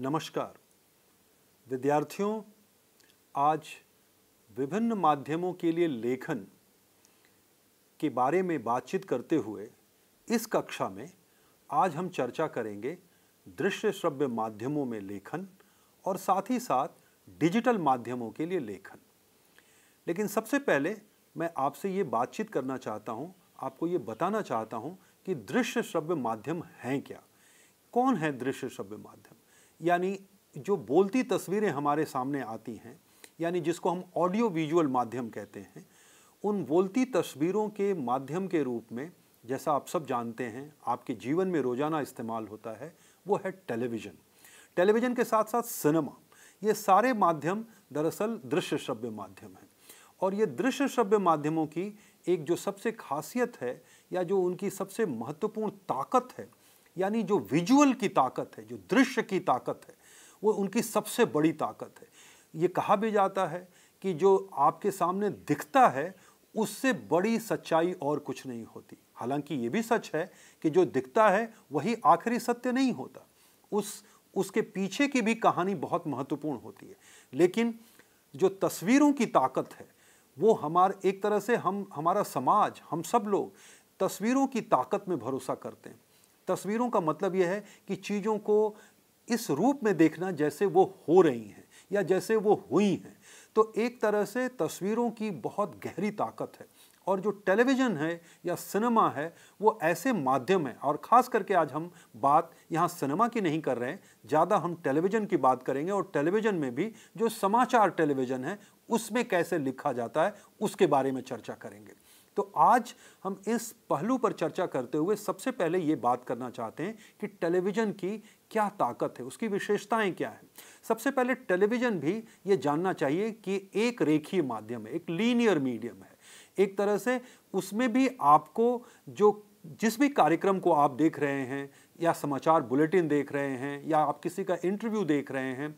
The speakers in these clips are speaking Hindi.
नमस्कार विद्यार्थियों आज विभिन्न माध्यमों के लिए लेखन के बारे में बातचीत करते हुए इस कक्षा में आज हम चर्चा करेंगे दृश्य श्रव्य माध्यमों में लेखन और साथ ही साथ डिजिटल माध्यमों के लिए लेखन लेकिन सबसे पहले मैं आपसे ये बातचीत करना चाहता हूँ आपको ये बताना चाहता हूँ कि दृश्य श्रव्य माध्यम हैं क्या कौन है दृश्य श्रव्य माध्यम यानी जो बोलती तस्वीरें हमारे सामने आती हैं यानी जिसको हम ऑडियो विजुअल माध्यम कहते हैं उन बोलती तस्वीरों के माध्यम के रूप में जैसा आप सब जानते हैं आपके जीवन में रोज़ाना इस्तेमाल होता है वो है टेलीविज़न टेलीविज़न के साथ साथ सिनेमा ये सारे माध्यम दरअसल दृश्य श्रव्य माध्यम हैं और ये दृश्य श्रव्य माध्यमों की एक जो सबसे खासियत है या जो उनकी सबसे महत्वपूर्ण ताकत है यानी जो विजुअल की ताकत है जो दृश्य की ताकत है वो उनकी सबसे बड़ी ताकत है ये कहा भी जाता है कि जो आपके सामने दिखता है उससे बड़ी सच्चाई और कुछ नहीं होती हालांकि ये भी सच है कि जो दिखता है वही आखिरी सत्य नहीं होता उस उसके पीछे की भी कहानी बहुत महत्वपूर्ण होती है लेकिन जो तस्वीरों की ताकत है वो हमारे एक तरह से हम हमारा समाज हम सब लोग तस्वीरों की ताकत में भरोसा करते हैं तस्वीरों का मतलब यह है कि चीज़ों को इस रूप में देखना जैसे वो हो रही हैं या जैसे वो हुई हैं तो एक तरह से तस्वीरों की बहुत गहरी ताकत है और जो टेलीविज़न है या सिनेमा है वो ऐसे माध्यम है और ख़ास करके आज हम बात यहाँ सिनेमा की नहीं कर रहे हैं ज़्यादा हम टेलीविज़न की बात करेंगे और टेलीविज़न में भी जो समाचार टेलीविज़न है उसमें कैसे लिखा जाता है उसके बारे में चर्चा करेंगे तो आज हम इस पहलू पर चर्चा करते हुए सबसे पहले ये बात करना चाहते हैं कि टेलीविज़न की क्या ताकत है उसकी विशेषताएं क्या है सबसे पहले टेलीविज़न भी ये जानना चाहिए कि एक रेखीय माध्यम है एक लीनियर मीडियम है एक तरह से उसमें भी आपको जो जिस भी कार्यक्रम को आप देख रहे हैं या समाचार बुलेटिन देख रहे हैं या आप किसी का इंटरव्यू देख रहे हैं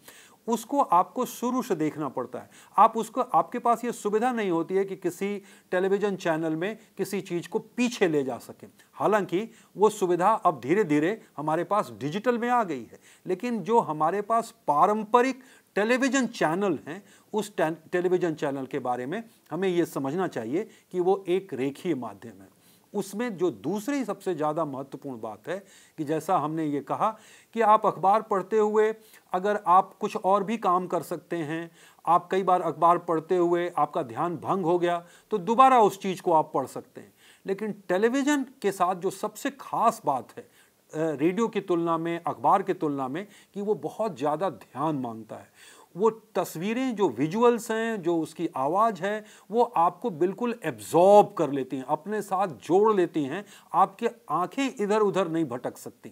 उसको आपको शुरू से देखना पड़ता है आप उसको आपके पास ये सुविधा नहीं होती है कि किसी टेलीविज़न चैनल में किसी चीज़ को पीछे ले जा सकें हालांकि वो सुविधा अब धीरे धीरे हमारे पास डिजिटल में आ गई है लेकिन जो हमारे पास पारंपरिक टेलीविज़न चैनल हैं उस टेलीविज़न चैनल के बारे में हमें ये समझना चाहिए कि वो एक रेखीय माध्यम है उसमें जो दूसरी सबसे ज़्यादा महत्वपूर्ण बात है कि जैसा हमने ये कहा कि आप अखबार पढ़ते हुए अगर आप कुछ और भी काम कर सकते हैं आप कई बार अखबार पढ़ते हुए आपका ध्यान भंग हो गया तो दोबारा उस चीज़ को आप पढ़ सकते हैं लेकिन टेलीविज़न के साथ जो सबसे खास बात है रेडियो की तुलना में अखबार की तुलना में कि वो बहुत ज़्यादा ध्यान मांगता है वो तस्वीरें जो विजुअल्स हैं जो उसकी आवाज़ है वो आपको बिल्कुल एब्जॉर्ब कर लेती हैं अपने साथ जोड़ लेती हैं आपके आंखें इधर उधर नहीं भटक सकती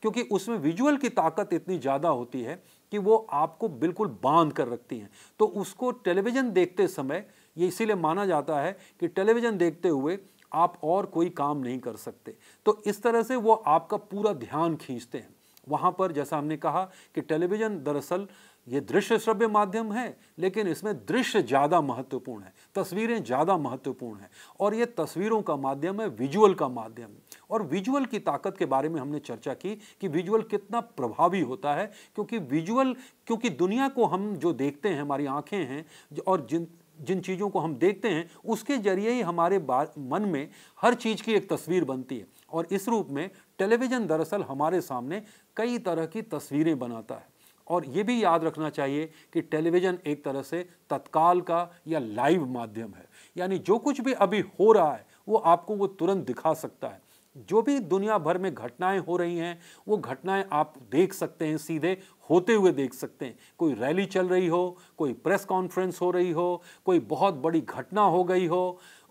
क्योंकि उसमें विजुअल की ताकत इतनी ज़्यादा होती है कि वो आपको बिल्कुल बांध कर रखती हैं तो उसको टेलीविज़न देखते समय ये इसीलिए माना जाता है कि टेलीविज़न देखते हुए आप और कोई काम नहीं कर सकते तो इस तरह से वो आपका पूरा ध्यान खींचते हैं वहाँ पर जैसा हमने कहा कि टेलीविज़न दरअसल ये दृश्य श्रव्य माध्यम है लेकिन इसमें दृश्य ज़्यादा महत्वपूर्ण है तस्वीरें ज़्यादा महत्वपूर्ण हैं और ये तस्वीरों का माध्यम है विजुअल का माध्यम और विजुअल की ताकत के बारे में हमने चर्चा की कि विजुअल कितना प्रभावी होता है क्योंकि विजुअल क्योंकि दुनिया को हम जो देखते हैं हमारी आँखें हैं और जिन जिन चीज़ों को हम देखते हैं उसके जरिए ही हमारे मन में हर चीज़ की एक तस्वीर बनती है और इस रूप में टेलीविज़न दरअसल हमारे सामने कई तरह की तस्वीरें बनाता है और ये भी याद रखना चाहिए कि टेलीविज़न एक तरह से तत्काल का या लाइव माध्यम है यानी जो कुछ भी अभी हो रहा है वो आपको वो तुरंत दिखा सकता है जो भी दुनिया भर में घटनाएं हो रही हैं वो घटनाएं आप देख सकते हैं सीधे होते हुए देख सकते हैं कोई रैली चल रही हो कोई प्रेस कॉन्फ्रेंस हो रही हो कोई बहुत बड़ी घटना हो गई हो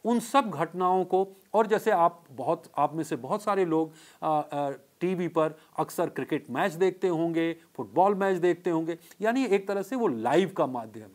उन सब घटनाओं को और जैसे आप बहुत आप में से बहुत सारे लोग टीवी पर अक्सर क्रिकेट मैच देखते होंगे फुटबॉल मैच देखते होंगे यानी एक तरह से वो लाइव का माध्यम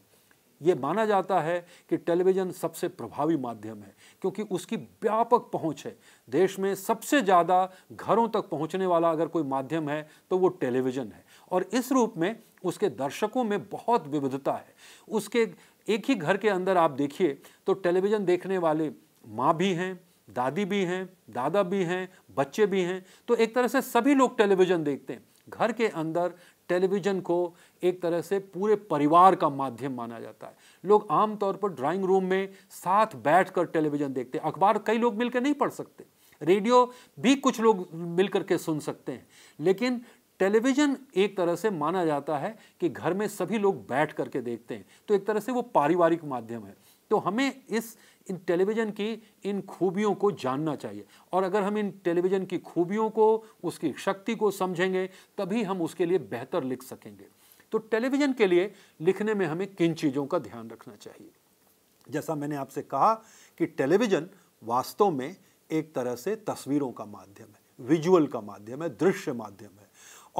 ये माना जाता है कि टेलीविज़न सबसे प्रभावी माध्यम है क्योंकि उसकी व्यापक पहुंच है देश में सबसे ज़्यादा घरों तक पहुंचने वाला अगर कोई माध्यम है तो वो टेलीविज़न है और इस रूप में उसके दर्शकों में बहुत विविधता है उसके एक ही घर के अंदर आप देखिए तो टेलीविज़न देखने वाले माँ भी हैं दादी भी हैं दादा भी हैं बच्चे भी हैं तो एक तरह से सभी लोग टेलीविज़न देखते हैं घर के अंदर टेलीविज़न को एक तरह से पूरे परिवार का माध्यम माना जाता है लोग आमतौर पर ड्राइंग रूम में साथ बैठकर टेलीविज़न देखते हैं अखबार कई लोग मिलकर नहीं पढ़ सकते रेडियो भी कुछ लोग मिलकर के सुन सकते हैं लेकिन टेलीविज़न एक तरह से माना जाता है कि घर में सभी लोग बैठ करके देखते हैं तो एक तरह से वो पारिवारिक माध्यम है तो हमें इस इन टेलीविज़न की इन खूबियों को जानना चाहिए और अगर हम इन टेलीविज़न की खूबियों को उसकी शक्ति को समझेंगे तभी हम उसके लिए बेहतर लिख सकेंगे तो टेलीविज़न के लिए लिखने में हमें किन चीज़ों का ध्यान रखना चाहिए जैसा मैंने आपसे कहा कि टेलीविज़न वास्तव में एक तरह से तस्वीरों का माध्यम है विजुअल का माध्यम है दृश्य माध्यम है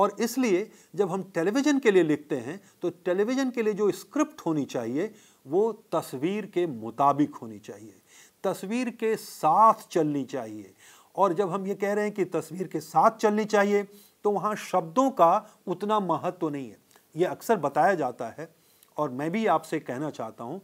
और इसलिए जब हम टेलीविज़न के लिए लिखते हैं तो टेलीविज़न के लिए जो स्क्रिप्ट होनी चाहिए वो तस्वीर के मुताबिक होनी चाहिए तस्वीर के साथ चलनी चाहिए और जब हम ये कह रहे हैं कि तस्वीर के साथ चलनी चाहिए तो वहाँ शब्दों का उतना महत्व तो नहीं है ये अक्सर बताया जाता है और मैं भी आपसे कहना चाहता हूँ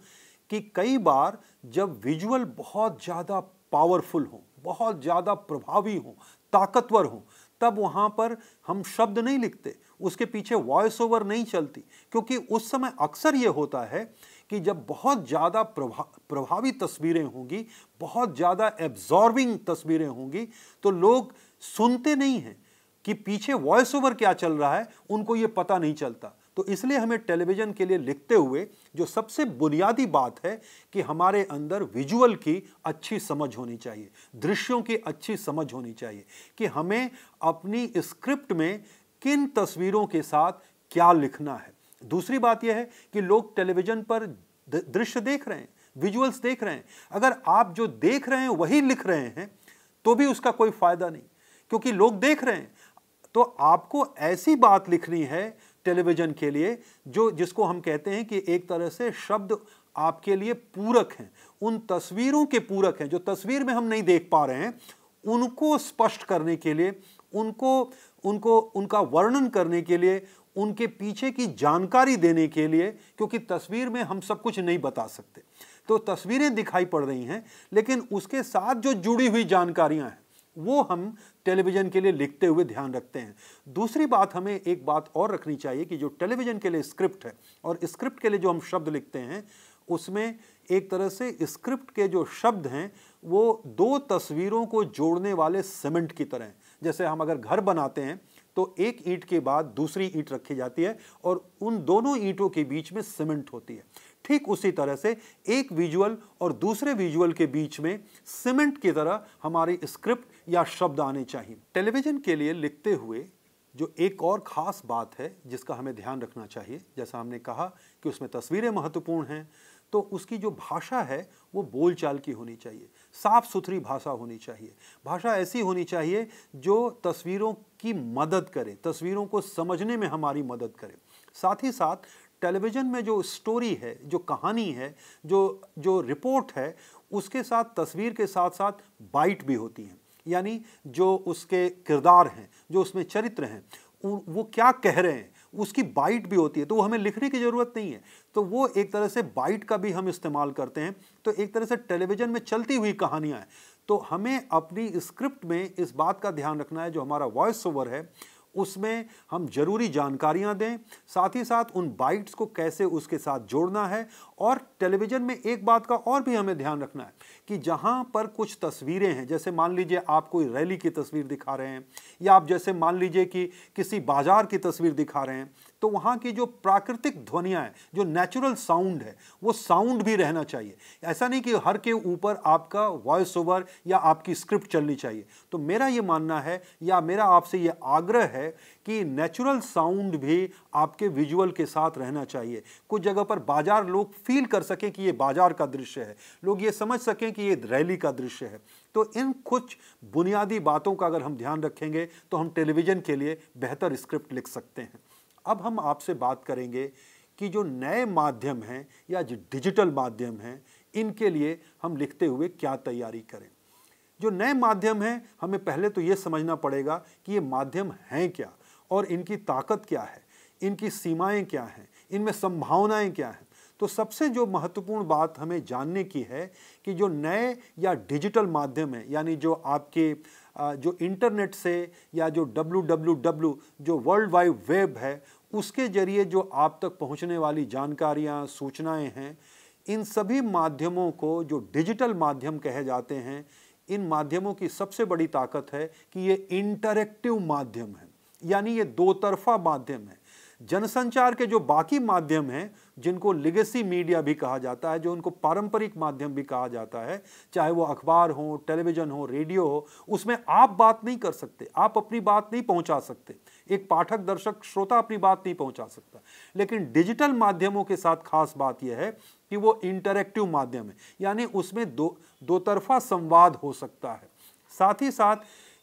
कि कई बार जब विजुअल बहुत ज़्यादा पावरफुल हों बहुत ज़्यादा प्रभावी हों ताकतवर हों तब वहाँ पर हम शब्द नहीं लिखते उसके पीछे वॉइस ओवर नहीं चलती क्योंकि उस समय अक्सर ये होता है कि जब बहुत ज़्यादा प्रभा प्रभावी तस्वीरें होंगी बहुत ज़्यादा एब्जॉर्बिंग तस्वीरें होंगी तो लोग सुनते नहीं हैं कि पीछे वॉइस ओवर क्या चल रहा है उनको ये पता नहीं चलता तो इसलिए हमें टेलीविज़न के लिए लिखते हुए जो सबसे बुनियादी बात है कि हमारे अंदर विजुअल की अच्छी समझ होनी चाहिए दृश्यों की अच्छी समझ होनी चाहिए कि हमें अपनी स्क्रिप्ट में किन तस्वीरों के साथ क्या लिखना है दूसरी बात यह है कि लोग टेलीविज़न पर दृश्य देख रहे हैं विजुअल्स देख रहे हैं अगर आप जो देख रहे हैं वही लिख रहे हैं तो भी उसका कोई फ़ायदा नहीं क्योंकि लोग देख रहे हैं तो आपको ऐसी बात लिखनी है टेलीविज़न के लिए जो जिसको हम कहते हैं कि एक तरह से शब्द आपके लिए पूरक हैं उन तस्वीरों के पूरक हैं जो तस्वीर में हम नहीं देख पा रहे हैं उनको स्पष्ट करने के लिए उनको उनको उनका वर्णन करने के लिए उनके पीछे की जानकारी देने के लिए क्योंकि तस्वीर में हम सब कुछ नहीं बता सकते तो तस्वीरें दिखाई पड़ रही हैं लेकिन उसके साथ जो जुड़ी हुई जानकारियां हैं वो हम टेलीविज़न के लिए लिखते हुए ध्यान रखते हैं दूसरी बात हमें एक बात और रखनी चाहिए कि जो टेलीविज़न के लिए स्क्रिप्ट है और स्क्रिप्ट के लिए जो हम शब्द लिखते हैं उसमें एक तरह से स्क्रिप्ट के जो शब्द हैं वो दो तस्वीरों को जोड़ने वाले सीमेंट की तरह हैं जैसे हम अगर घर बनाते हैं तो एक ईंट के बाद दूसरी ईंट रखी जाती है और उन दोनों ईंटों के बीच में सीमेंट होती है ठीक उसी तरह से एक विजुअल और दूसरे विजुअल के बीच में सीमेंट की तरह हमारी स्क्रिप्ट या शब्द आने चाहिए टेलीविज़न के लिए लिखते हुए जो एक और ख़ास बात है जिसका हमें ध्यान रखना चाहिए जैसा हमने कहा कि उसमें तस्वीरें महत्वपूर्ण हैं तो उसकी जो भाषा है वो बोलचाल की होनी चाहिए साफ सुथरी भाषा होनी चाहिए भाषा ऐसी होनी चाहिए जो तस्वीरों की मदद करे तस्वीरों को समझने में हमारी मदद करे साथ ही साथ टेलीविज़न में जो स्टोरी है जो कहानी है जो जो रिपोर्ट है उसके साथ तस्वीर के साथ साथ बाइट भी होती हैं यानी जो उसके किरदार हैं जो उसमें चरित्र हैं वो क्या कह रहे हैं उसकी बाइट भी होती है तो वो हमें लिखने की ज़रूरत नहीं है तो वो एक तरह से बाइट का भी हम इस्तेमाल करते हैं तो एक तरह से टेलीविज़न में चलती हुई कहानियाँ हैं तो हमें अपनी स्क्रिप्ट में इस बात का ध्यान रखना है जो हमारा वॉइस ओवर है उसमें हम ज़रूरी जानकारियां दें साथ ही साथ उन बाइट्स को कैसे उसके साथ जोड़ना है और टेलीविज़न में एक बात का और भी हमें ध्यान रखना है कि जहां पर कुछ तस्वीरें हैं जैसे मान लीजिए आप कोई रैली की तस्वीर दिखा रहे हैं या आप जैसे मान लीजिए कि किसी बाज़ार की तस्वीर दिखा रहे हैं तो वहाँ की जो प्राकृतिक ध्वनियाँ हैं जो नेचुरल साउंड है वो साउंड भी रहना चाहिए ऐसा नहीं कि हर के ऊपर आपका वॉइस ओवर या आपकी स्क्रिप्ट चलनी चाहिए तो मेरा ये मानना है या मेरा आपसे ये आग्रह है कि नेचुरल साउंड भी आपके विजुअल के साथ रहना चाहिए कुछ जगह पर बाजार लोग फील कर सकें कि ये बाजार का दृश्य है लोग ये समझ सकें कि ये रैली का दृश्य है तो इन कुछ बुनियादी बातों का अगर हम ध्यान रखेंगे तो हम टेलीविज़न के लिए बेहतर स्क्रिप्ट लिख सकते हैं अब हम आपसे बात करेंगे कि जो नए माध्यम हैं या जो डिजिटल माध्यम हैं इनके लिए हम लिखते हुए क्या तैयारी करें जो नए माध्यम हैं हमें पहले तो ये समझना पड़ेगा कि ये माध्यम हैं क्या और इनकी ताकत क्या है इनकी सीमाएं क्या हैं इनमें संभावनाएं क्या हैं तो सबसे जो महत्वपूर्ण बात हमें जानने की है कि जो नए या डिजिटल माध्यम है यानी जो आपके जो इंटरनेट से या जो डब्लू जो वर्ल्ड वाइड वेब है उसके ज़रिए जो आप तक पहुंचने वाली जानकारियां, सूचनाएं हैं इन सभी माध्यमों को जो डिजिटल माध्यम कहे जाते हैं इन माध्यमों की सबसे बड़ी ताकत है कि ये इंटरेक्टिव माध्यम है यानी ये दो तरफा माध्यम है जनसंचार के जो बाकी माध्यम हैं जिनको लिगेसी मीडिया भी कहा जाता है जो उनको पारंपरिक माध्यम भी कहा जाता है चाहे वो अखबार हो टेलीविज़न हो रेडियो हो उसमें आप बात नहीं कर सकते आप अपनी बात नहीं पहुंचा सकते एक पाठक दर्शक श्रोता अपनी बात नहीं पहुंचा सकता लेकिन डिजिटल माध्यमों के साथ खास बात यह है कि वो इंटरेक्टिव माध्यम है यानी उसमें दो दो तरफा संवाद हो सकता है साथ ही साथ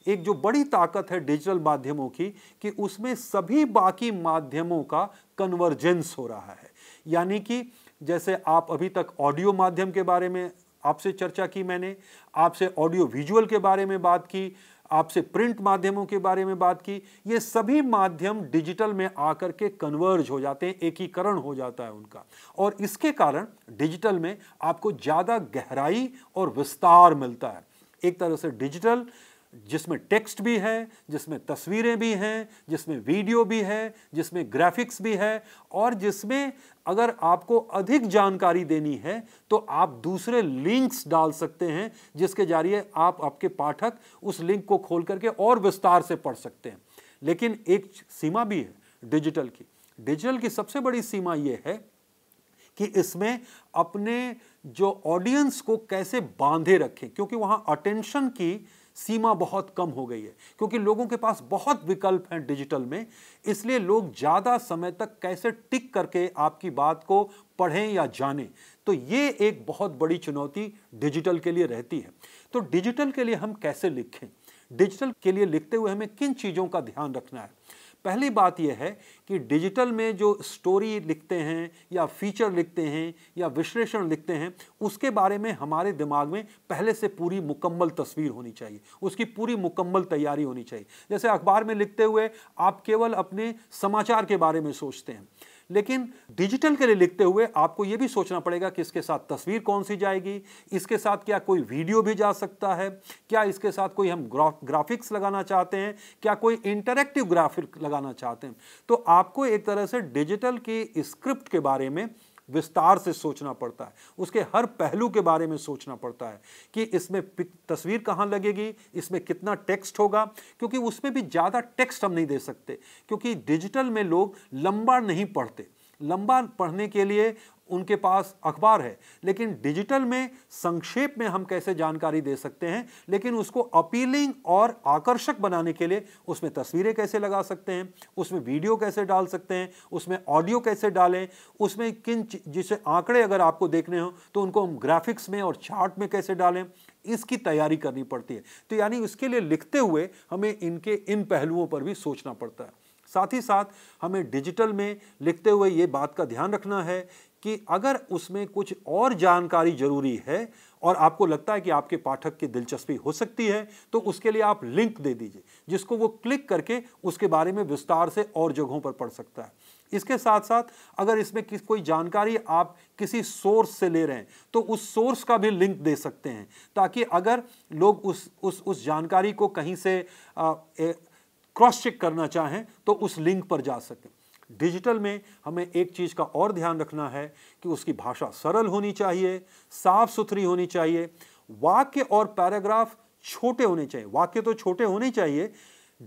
एक जो बड़ी ताकत है डिजिटल माध्यमों की कि उसमें सभी बाकी माध्यमों का कन्वर्जेंस हो रहा है यानी कि जैसे आप अभी तक ऑडियो माध्यम के बारे में आपसे चर्चा की मैंने आपसे ऑडियो विजुअल के बारे में बात की आपसे प्रिंट माध्यमों के बारे में बात की ये सभी माध्यम डिजिटल में आकर के कन्वर्ज हो जाते हैं एकीकरण हो जाता है उनका और इसके कारण डिजिटल में आपको ज़्यादा गहराई और विस्तार मिलता है एक तरह से डिजिटल जिसमें टेक्स्ट भी है जिसमें तस्वीरें भी हैं जिसमें वीडियो भी है जिसमें ग्राफिक्स भी है और जिसमें अगर आपको अधिक जानकारी देनी है तो आप दूसरे लिंक्स डाल सकते हैं जिसके जरिए आप आपके पाठक उस लिंक को खोल करके और विस्तार से पढ़ सकते हैं लेकिन एक सीमा भी है डिजिटल की डिजिटल की सबसे बड़ी सीमा ये है कि इसमें अपने जो ऑडियंस को कैसे बांधे रखें क्योंकि वहाँ अटेंशन की सीमा बहुत कम हो गई है क्योंकि लोगों के पास बहुत विकल्प हैं डिजिटल में इसलिए लोग ज़्यादा समय तक कैसे टिक करके आपकी बात को पढ़ें या जानें तो ये एक बहुत बड़ी चुनौती डिजिटल के लिए रहती है तो डिजिटल के लिए हम कैसे लिखें डिजिटल के लिए लिखते हुए हमें किन चीज़ों का ध्यान रखना है पहली बात यह है कि डिजिटल में जो स्टोरी लिखते हैं या फीचर लिखते हैं या विश्लेषण लिखते हैं उसके बारे में हमारे दिमाग में पहले से पूरी मुकम्मल तस्वीर होनी चाहिए उसकी पूरी मुकम्मल तैयारी होनी चाहिए जैसे अखबार में लिखते हुए आप केवल अपने समाचार के बारे में सोचते हैं लेकिन डिजिटल के लिए लिखते हुए आपको यह भी सोचना पड़ेगा कि इसके साथ तस्वीर कौन सी जाएगी इसके साथ क्या कोई वीडियो भी जा सकता है क्या इसके साथ कोई हम ग्राफिक्स लगाना चाहते हैं क्या कोई इंटरेक्टिव ग्राफिक लगाना चाहते हैं तो आपको एक तरह से डिजिटल की स्क्रिप्ट के बारे में विस्तार से सोचना पड़ता है उसके हर पहलू के बारे में सोचना पड़ता है कि इसमें तस्वीर कहाँ लगेगी इसमें कितना टेक्स्ट होगा क्योंकि उसमें भी ज़्यादा टेक्स्ट हम नहीं दे सकते क्योंकि डिजिटल में लोग लंबा नहीं पढ़ते लंबा पढ़ने के लिए उनके पास अखबार है लेकिन डिजिटल में संक्षेप में हम कैसे जानकारी दे सकते हैं लेकिन उसको अपीलिंग और आकर्षक बनाने के लिए उसमें तस्वीरें कैसे लगा सकते हैं उसमें वीडियो कैसे डाल सकते हैं उसमें ऑडियो कैसे डालें उसमें किन जिसे आंकड़े अगर आपको देखने हो तो उनको हम ग्राफिक्स में और चार्ट में कैसे डालें इसकी तैयारी करनी पड़ती है तो यानी उसके लिए लिखते हुए हमें इनके इन पहलुओं पर भी सोचना पड़ता है साथ ही साथ हमें डिजिटल में लिखते हुए ये बात का ध्यान रखना है कि अगर उसमें कुछ और जानकारी जरूरी है और आपको लगता है कि आपके पाठक की दिलचस्पी हो सकती है तो उसके लिए आप लिंक दे दीजिए जिसको वो क्लिक करके उसके बारे में विस्तार से और जगहों पर पढ़ सकता है इसके साथ साथ अगर इसमें किस कोई जानकारी आप किसी सोर्स से ले रहे हैं तो उस सोर्स का भी लिंक दे सकते हैं ताकि अगर लोग उस उस उस जानकारी को कहीं से आ, ए, क्रॉस चेक करना चाहें तो उस लिंक पर जा सकें डिजिटल में हमें एक चीज़ का और ध्यान रखना है कि उसकी भाषा सरल होनी चाहिए साफ सुथरी होनी चाहिए वाक्य और पैराग्राफ छोटे होने चाहिए वाक्य तो छोटे होने चाहिए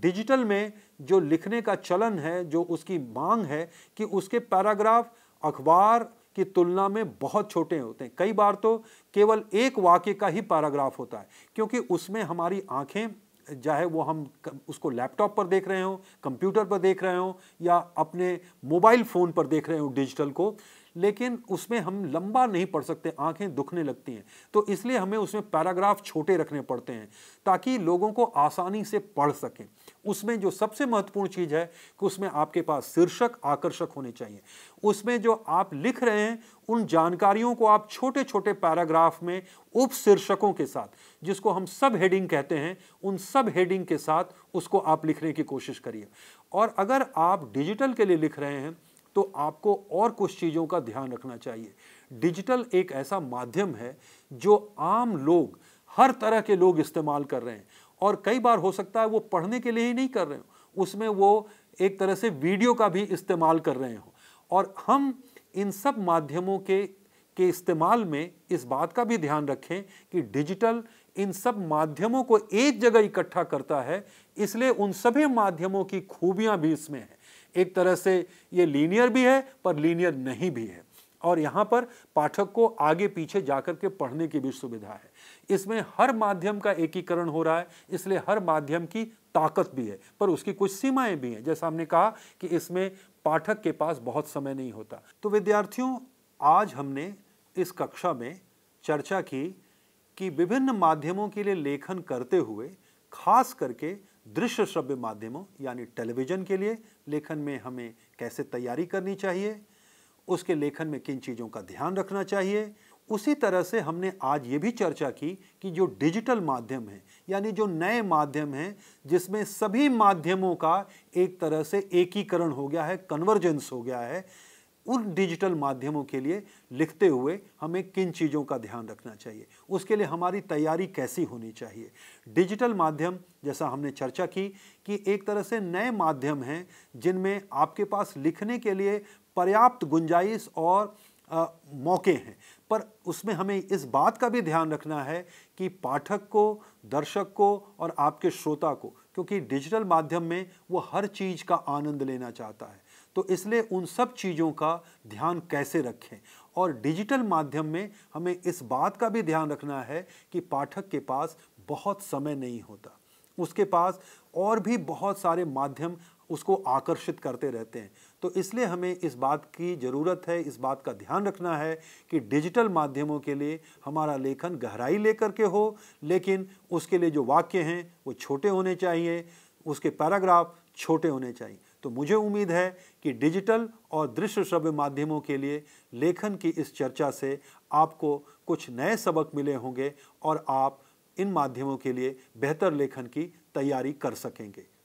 डिजिटल में जो लिखने का चलन है जो उसकी मांग है कि उसके पैराग्राफ अखबार की तुलना में बहुत छोटे होते हैं कई बार तो केवल एक वाक्य का ही पैराग्राफ होता है क्योंकि उसमें हमारी आँखें चाहे वो हम उसको लैपटॉप पर देख रहे हों कंप्यूटर पर देख रहे हों या अपने मोबाइल फ़ोन पर देख रहे हों डिजिटल को लेकिन उसमें हम लंबा नहीं पढ़ सकते आंखें दुखने लगती हैं तो इसलिए हमें उसमें पैराग्राफ छोटे रखने पड़ते हैं ताकि लोगों को आसानी से पढ़ सकें उसमें जो सबसे महत्वपूर्ण चीज़ है कि उसमें आपके पास शीर्षक आकर्षक होने चाहिए उसमें जो आप लिख रहे हैं उन जानकारियों को आप छोटे छोटे पैराग्राफ में उप शीर्षकों के साथ जिसको हम सब हेडिंग कहते हैं उन सब हेडिंग के साथ उसको आप लिखने की कोशिश करिए और अगर आप डिजिटल के लिए लिख रहे हैं तो आपको और कुछ चीज़ों का ध्यान रखना चाहिए डिजिटल एक ऐसा माध्यम है जो आम लोग हर तरह के लोग इस्तेमाल कर रहे हैं और कई बार हो सकता है वो पढ़ने के लिए ही नहीं कर रहे हो उसमें वो एक तरह से वीडियो का भी इस्तेमाल कर रहे हो और हम इन सब माध्यमों के के इस्तेमाल में इस बात का भी ध्यान रखें कि डिजिटल इन सब माध्यमों को एक जगह इकट्ठा करता है इसलिए उन सभी माध्यमों की खूबियां भी इसमें हैं एक तरह से ये लीनियर भी है पर लीनियर नहीं भी है और यहाँ पर पाठक को आगे पीछे जाकर के पढ़ने की भी सुविधा है इसमें हर माध्यम का एकीकरण हो रहा है इसलिए हर माध्यम की ताकत भी है पर उसकी कुछ सीमाएं भी हैं जैसा हमने कहा कि इसमें पाठक के पास बहुत समय नहीं होता तो विद्यार्थियों आज हमने इस कक्षा में चर्चा की कि विभिन्न माध्यमों के लिए लेखन करते हुए खास करके दृश्य श्रव्य माध्यमों यानी टेलीविज़न के लिए लेखन में हमें कैसे तैयारी करनी चाहिए उसके लेखन में किन चीज़ों का ध्यान रखना चाहिए उसी तरह से हमने आज ये भी चर्चा की कि जो डिजिटल माध्यम है यानी जो नए माध्यम हैं जिसमें सभी माध्यमों का एक तरह से एकीकरण हो गया है कन्वर्जेंस हो गया है उन डिजिटल माध्यमों के लिए लिखते हुए हमें किन चीज़ों का ध्यान रखना चाहिए उसके लिए हमारी तैयारी कैसी होनी चाहिए डिजिटल माध्यम जैसा हमने चर्चा की कि एक तरह से नए माध्यम हैं जिनमें आपके पास लिखने के लिए पर्याप्त गुंजाइश और आ, मौके हैं पर उसमें हमें इस बात का भी ध्यान रखना है कि पाठक को दर्शक को और आपके श्रोता को क्योंकि डिजिटल माध्यम में वो हर चीज़ का आनंद लेना चाहता है तो इसलिए उन सब चीज़ों का ध्यान कैसे रखें और डिजिटल माध्यम में हमें इस बात का भी ध्यान रखना है कि पाठक के पास बहुत समय नहीं होता उसके पास और भी बहुत सारे माध्यम उसको आकर्षित करते रहते हैं तो इसलिए हमें इस बात की ज़रूरत है इस बात का ध्यान रखना है कि डिजिटल माध्यमों के लिए हमारा लेखन गहराई लेकर के हो लेकिन उसके लिए जो वाक्य हैं वो छोटे होने चाहिए उसके पैराग्राफ छोटे होने चाहिए तो मुझे उम्मीद है कि डिजिटल और दृश्य श्रव्य माध्यमों के लिए लेखन की इस चर्चा से आपको कुछ नए सबक मिले होंगे और आप इन माध्यमों के लिए बेहतर लेखन की तैयारी कर सकेंगे